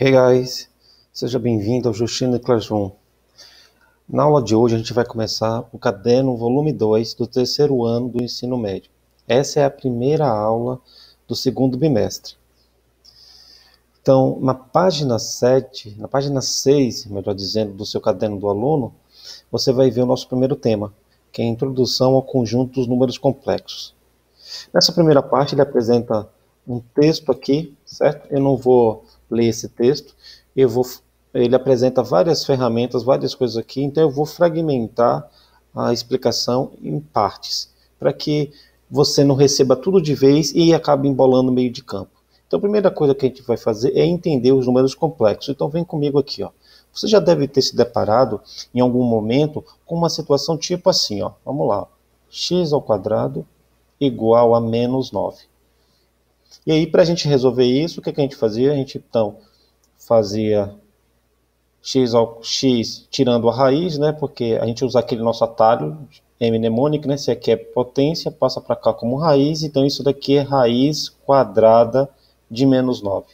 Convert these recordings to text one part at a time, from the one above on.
Hey guys, seja bem-vindo ao Justino Classroom. Na aula de hoje a gente vai começar o caderno volume 2 do terceiro ano do ensino médio. Essa é a primeira aula do segundo bimestre. Então, na página 7, na página 6, melhor dizendo, do seu caderno do aluno, você vai ver o nosso primeiro tema, que é a introdução ao conjunto dos números complexos. Nessa primeira parte ele apresenta um texto aqui, certo? Eu não vou ler esse texto, eu vou, ele apresenta várias ferramentas, várias coisas aqui, então eu vou fragmentar a explicação em partes, para que você não receba tudo de vez e acabe embolando o meio de campo. Então a primeira coisa que a gente vai fazer é entender os números complexos. Então vem comigo aqui, ó. Você já deve ter se deparado em algum momento com uma situação tipo assim, ó. Vamos lá. x ao quadrado igual a menos 9. E aí, para a gente resolver isso, o que, que a gente fazia? A gente, então, fazia x, ao, x tirando a raiz, né? Porque a gente usa aquele nosso atalho mnemônico, né? Se aqui é potência, passa para cá como raiz, então isso daqui é raiz quadrada de menos 9.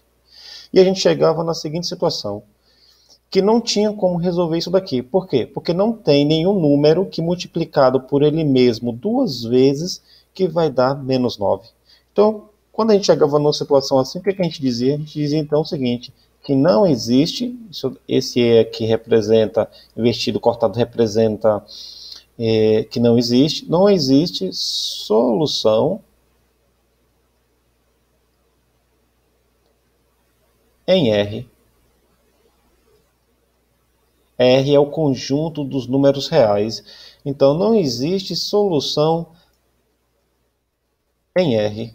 E a gente chegava na seguinte situação, que não tinha como resolver isso daqui. Por quê? Porque não tem nenhum número que multiplicado por ele mesmo duas vezes que vai dar menos 9. Então, quando a gente chegava numa situação assim, o que, é que a gente dizia? A gente dizia então o seguinte, que não existe, isso, esse E é que representa, investido cortado, representa é, que não existe, não existe solução em R. R é o conjunto dos números reais. Então, não existe solução em R.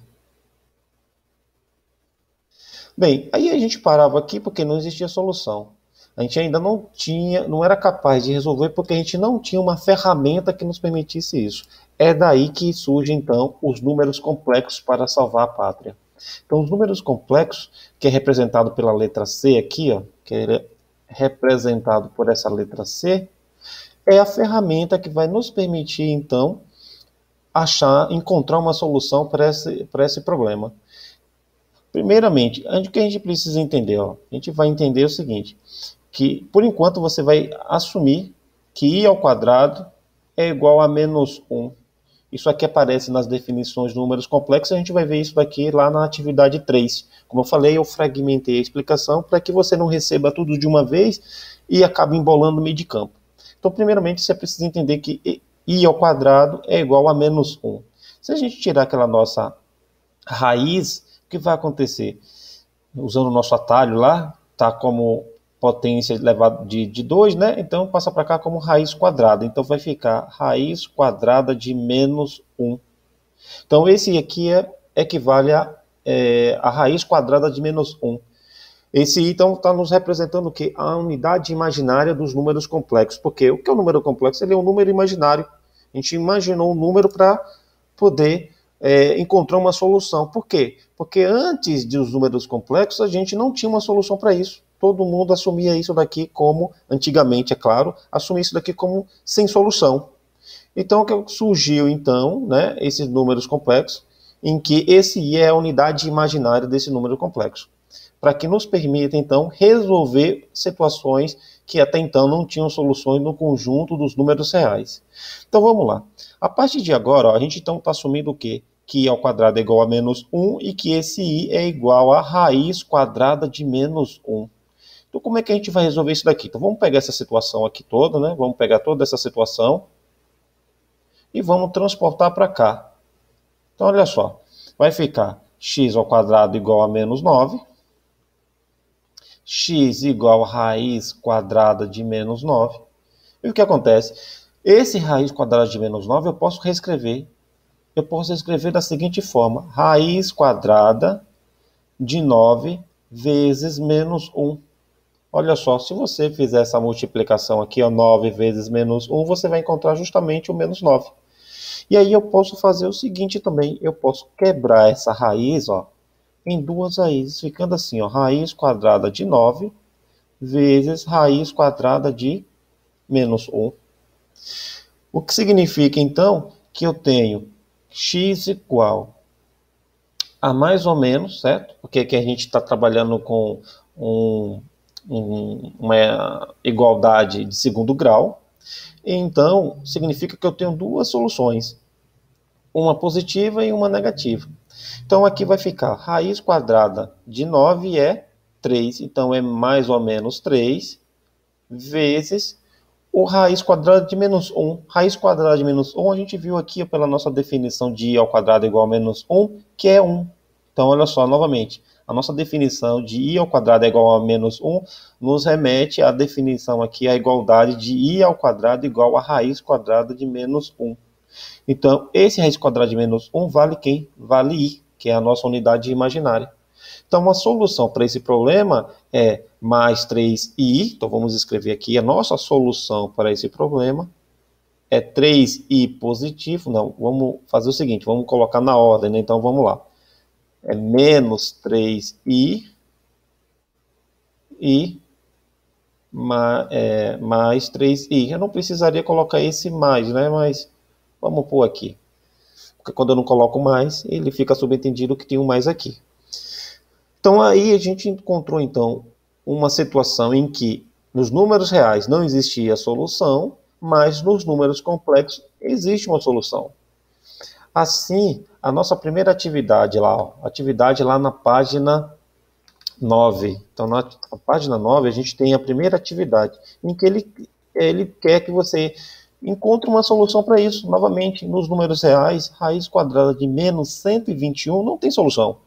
Bem, aí a gente parava aqui porque não existia solução. A gente ainda não tinha, não era capaz de resolver porque a gente não tinha uma ferramenta que nos permitisse isso. É daí que surgem então os números complexos para salvar a pátria. Então, os números complexos, que é representado pela letra C aqui, ó, que é representado por essa letra C, é a ferramenta que vai nos permitir então achar, encontrar uma solução para esse, para esse problema. Primeiramente, o que a gente precisa entender? Ó, a gente vai entender o seguinte, que por enquanto você vai assumir que i ao quadrado é igual a menos 1. Isso aqui aparece nas definições de números complexos, a gente vai ver isso daqui lá na atividade 3. Como eu falei, eu fragmentei a explicação para que você não receba tudo de uma vez e acabe embolando o meio de campo. Então, primeiramente, você precisa entender que i ao quadrado é igual a menos 1. Se a gente tirar aquela nossa raiz que vai acontecer? Usando o nosso atalho lá, tá como potência elevada de, de 2, né? Então passa para cá como raiz quadrada. Então vai ficar raiz quadrada de menos 1. Um. Então esse aqui é, equivale a, é, a raiz quadrada de menos 1. Um. Esse então está nos representando o que? A unidade imaginária dos números complexos. Porque o que é o um número complexo? Ele é um número imaginário. A gente imaginou um número para poder é, encontrou uma solução. Por quê? Porque antes dos números complexos, a gente não tinha uma solução para isso. Todo mundo assumia isso daqui como, antigamente, é claro, assumia isso daqui como sem solução. Então, surgiu, então, né, esses números complexos, em que esse I é a unidade imaginária desse número complexo, para que nos permita, então, resolver situações que até então não tinham soluções no conjunto dos números reais. Então vamos lá. A partir de agora, ó, a gente então está assumindo o quê? que i ao quadrado é igual a menos 1 e que esse i é igual a raiz quadrada de menos 1. Então, como é que a gente vai resolver isso daqui? Então, vamos pegar essa situação aqui toda, né? Vamos pegar toda essa situação e vamos transportar para cá. Então, olha só. Vai ficar x ao quadrado igual a menos 9. x igual a raiz quadrada de menos 9. E o que acontece? Esse raiz quadrada de menos 9 eu posso reescrever eu posso escrever da seguinte forma: raiz quadrada de 9 vezes menos 1. Olha só, se você fizer essa multiplicação aqui, ó, 9 vezes menos 1, você vai encontrar justamente o menos 9. E aí eu posso fazer o seguinte também, eu posso quebrar essa raiz ó, em duas raízes, ficando assim, ó, raiz quadrada de 9 vezes raiz quadrada de menos 1. O que significa, então, que eu tenho x igual a mais ou menos, certo? Porque aqui a gente está trabalhando com um, um, uma igualdade de segundo grau. Então, significa que eu tenho duas soluções, uma positiva e uma negativa. Então, aqui vai ficar raiz quadrada de 9 é 3, então é mais ou menos 3 vezes o raiz quadrada de menos 1. Raiz quadrada de menos 1, a gente viu aqui pela nossa definição de i ao quadrado igual a menos 1, que é 1. Então, olha só, novamente, a nossa definição de i ao quadrado é igual a menos 1 nos remete à definição aqui, à igualdade de i ao quadrado igual a raiz quadrada de menos 1. Então, esse raiz quadrada de menos 1 vale quem? Vale i, que é a nossa unidade imaginária. Então, uma solução para esse problema é mais 3i. Então, vamos escrever aqui a nossa solução para esse problema. É 3i positivo. Não, vamos fazer o seguinte, vamos colocar na ordem, né? Então, vamos lá. É menos 3i e é, mais 3i. Eu não precisaria colocar esse mais, né? Mas vamos pôr aqui. Porque quando eu não coloco mais, ele fica subentendido que tem um mais aqui. Então aí a gente encontrou então uma situação em que nos números reais não existia solução, mas nos números complexos existe uma solução. Assim, a nossa primeira atividade lá, ó, atividade lá na página 9. Então, na, na, página 9, a gente tem a primeira atividade, em que ele, ele quer que você encontre uma solução para isso. Novamente, nos números reais, raiz quadrada de menos 121 não tem solução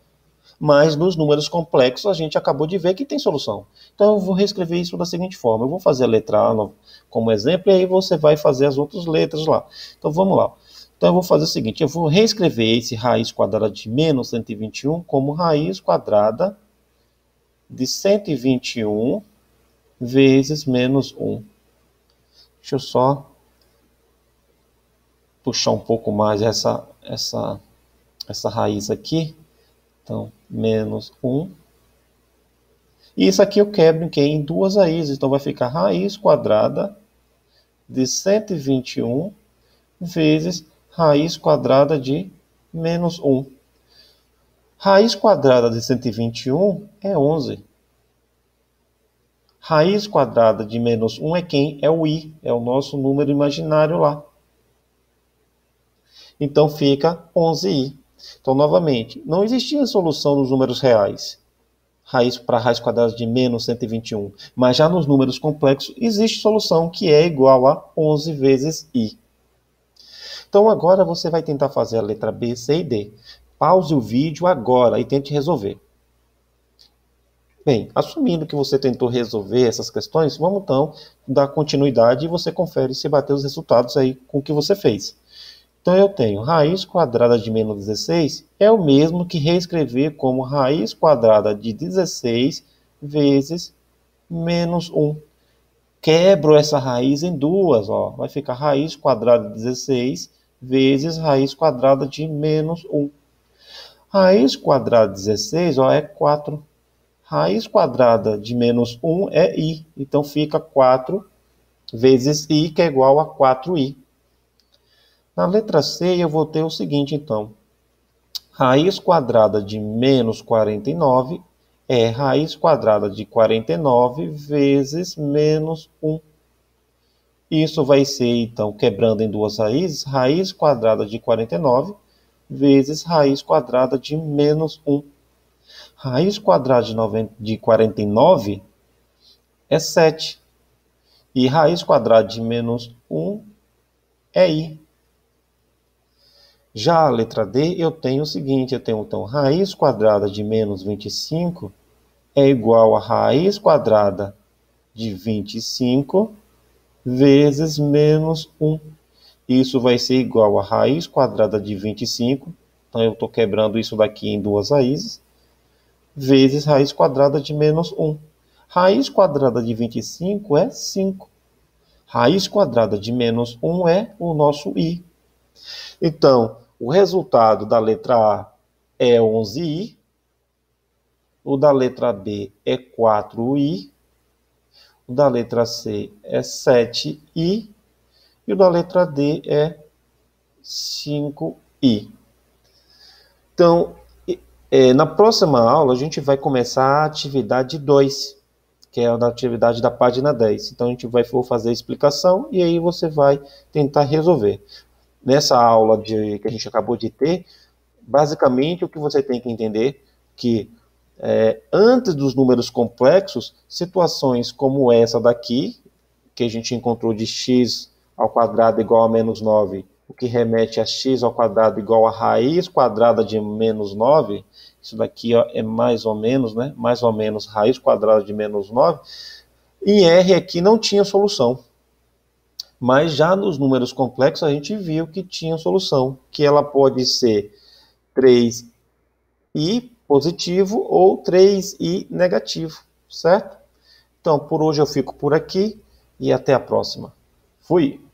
mas nos números complexos a gente acabou de ver que tem solução. Então eu vou reescrever isso da seguinte forma: eu vou fazer a letra A como exemplo, e aí você vai fazer as outras letras lá. Então vamos lá. Então eu vou fazer o seguinte: eu vou reescrever esse raiz quadrada de menos 121 como raiz quadrada de 121 vezes menos 1. Deixa eu só puxar um pouco mais essa, essa, essa raiz aqui então, menos 1. E isso aqui eu quebro em, em duas raízes. Então, vai ficar raiz quadrada de 121 vezes raiz quadrada de menos 1. Raiz quadrada de 121 é 11. Raiz quadrada de menos 1 é quem? É o i, é o nosso número imaginário lá. Então fica 11i. Então, novamente, não existia solução nos números reais, raiz para raiz quadrada de menos 121, mas já nos números complexos existe solução que é igual a 11 vezes i. Então, agora você vai tentar fazer a letra B, C e D. Pause o vídeo agora e tente resolver. Bem, assumindo que você tentou resolver essas questões, vamos então dar continuidade e você confere se bateu os resultados aí com o que você fez. Então eu tenho raiz quadrada de menos 16 é o mesmo que reescrever como raiz quadrada de 16 vezes menos 1. Quebro essa raiz em duas, ó. vai ficar raiz quadrada de 16 vezes raiz quadrada de menos 1. Raiz quadrada de 16 ó, é 4. Raiz quadrada de menos 1 é i, então fica 4 vezes i, que é igual a 4i. Na letra C, eu vou ter o seguinte, então. Raiz quadrada de menos 49 é raiz quadrada de 49 vezes menos 1. Isso vai ser, então, quebrando em duas raízes, raiz quadrada de 49 vezes raiz quadrada de menos 1. Raiz quadrada de, 90, de 49 é 7. E raiz quadrada de menos 1 é i. Já a letra D, eu tenho o seguinte, eu tenho então raiz quadrada de menos 25 é igual a raiz quadrada de 25 vezes menos 1. Isso vai ser igual a raiz quadrada de 25, então eu estou quebrando isso daqui em duas raízes, vezes raiz quadrada de menos 1. Raiz quadrada de 25 é 5. Raiz quadrada de menos 1 é o nosso i, então, o resultado da letra A é 11i, o da letra B é 4i, o da letra C é 7i e o da letra D é 5i. Então, é, na próxima aula, a gente vai começar a atividade 2, que é a da atividade da página 10. Então, a gente vai for fazer a explicação e aí você vai tentar resolver nessa aula de, que a gente acabou de ter, basicamente o que você tem que entender que é, antes dos números complexos, situações como essa daqui, que a gente encontrou de x ao quadrado igual a menos 9, o que remete a x ao quadrado igual a raiz quadrada de menos 9, isso daqui ó, é mais ou menos, né? Mais ou menos raiz quadrada de menos 9, em R aqui não tinha solução. Mas já nos números complexos a gente viu que tinha solução, que ela pode ser 3i positivo ou 3i negativo, certo? Então, por hoje eu fico por aqui e até a próxima. Fui!